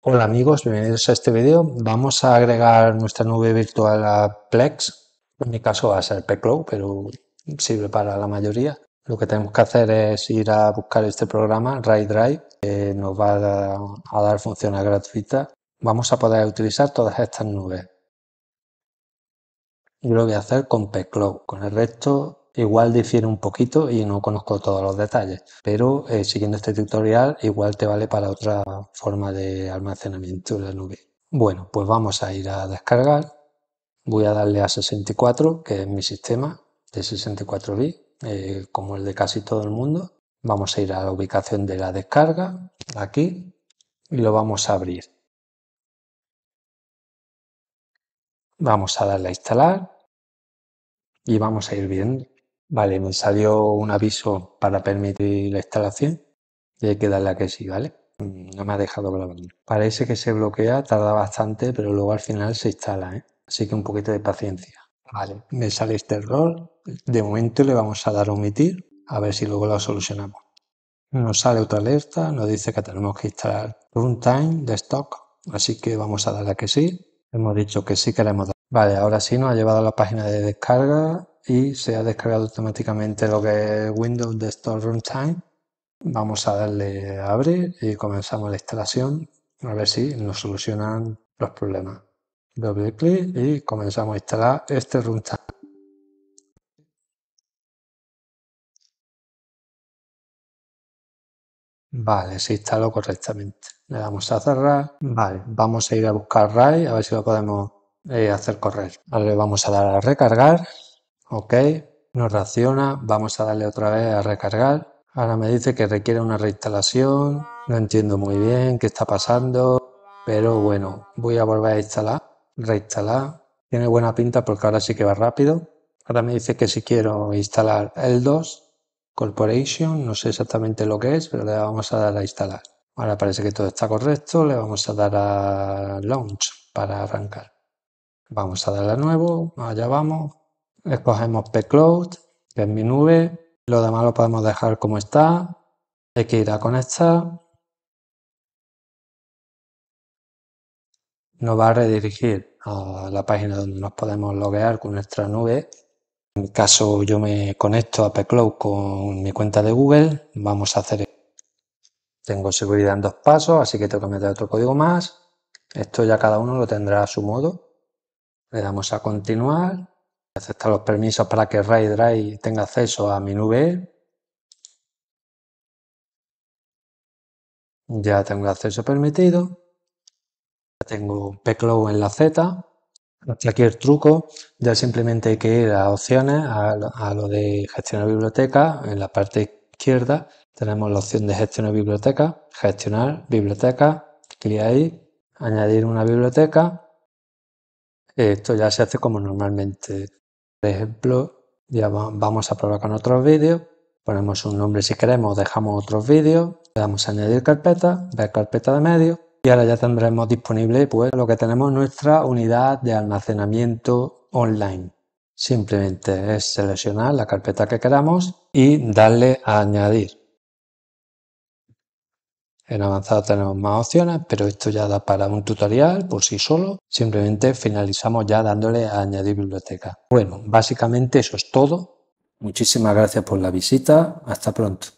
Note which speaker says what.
Speaker 1: Hola amigos, bienvenidos a este vídeo. Vamos a agregar nuestra nube virtual a Plex. En mi caso va a ser Peclow, pero sirve para la mayoría. Lo que tenemos que hacer es ir a buscar este programa, RaiDrive, que nos va a dar, funciones gratuitas. Vamos a poder utilizar todas estas nubes. Yo lo voy a hacer con Peclow. Con el resto Igual difiere un poquito y no conozco todos los detalles, pero eh, siguiendo este tutorial igual te vale para otra forma de almacenamiento de la nube. Bueno, pues vamos a ir a descargar. Voy a darle a 64, que es mi sistema de 64 bits, eh, como el de casi todo el mundo. Vamos a ir a la ubicación de la descarga, aquí, y lo vamos a abrir. Vamos a darle a instalar y vamos a ir viendo. Vale, me salió un aviso para permitir la instalación y hay que darle a que sí, ¿vale? No me ha dejado grabar. Parece que se bloquea, tarda bastante, pero luego al final se instala, ¿eh? Así que un poquito de paciencia. Vale, me sale este error. De momento le vamos a dar a omitir, a ver si luego lo solucionamos. Nos sale otra alerta, nos dice que tenemos que instalar runtime de stock, así que vamos a darle a que sí. Hemos dicho que sí queremos dado. Vale, ahora sí nos ha llevado a la página de descarga y se ha descargado automáticamente lo que es Windows Desktop Runtime. Vamos a darle a abrir y comenzamos la instalación a ver si nos solucionan los problemas. Doble clic y comenzamos a instalar este runtime. Vale, se instaló correctamente. Le damos a cerrar. Vale, vamos a ir a buscar RAI a ver si lo podemos eh, hacer correr. Ahora le vamos a dar a recargar ok, nos reacciona, vamos a darle otra vez a recargar. Ahora me dice que requiere una reinstalación, no entiendo muy bien qué está pasando, pero bueno, voy a volver a instalar, reinstalar. Tiene buena pinta porque ahora sí que va rápido. Ahora me dice que si quiero instalar el 2 Corporation, no sé exactamente lo que es, pero le vamos a dar a instalar. Ahora parece que todo está correcto, le vamos a dar a Launch para arrancar. Vamos a darle a nuevo, allá vamos, escogemos pcloud, que es mi nube, lo demás lo podemos dejar como está, hay que ir a conectar, nos va a redirigir a la página donde nos podemos loguear con nuestra nube. En caso yo me conecto a pcloud con mi cuenta de Google, vamos a hacer tengo seguridad en dos pasos, así que tengo que meter otro código más. Esto ya cada uno lo tendrá a su modo. Le damos a continuar aceptar los permisos para que Drive tenga acceso a mi nube. Ya tengo el acceso permitido. Tengo Pclow en la Z. cualquier aquí el truco. Ya simplemente hay que ir a opciones, a, a lo de gestionar biblioteca. En la parte izquierda tenemos la opción de gestionar biblioteca, gestionar biblioteca, clic ahí, añadir una biblioteca esto ya se hace como normalmente por ejemplo, ya vamos a probar con otros vídeos. Ponemos un nombre si queremos, dejamos otros vídeos, le damos a añadir carpeta, ver carpeta de medio y ahora ya tendremos disponible pues lo que tenemos nuestra unidad de almacenamiento online. Simplemente es seleccionar la carpeta que queramos y darle a añadir. En avanzada tenemos más opciones, pero esto ya da para un tutorial por sí solo. Simplemente finalizamos ya dándole a añadir biblioteca. Bueno, básicamente eso es todo. Muchísimas gracias por la visita. Hasta pronto.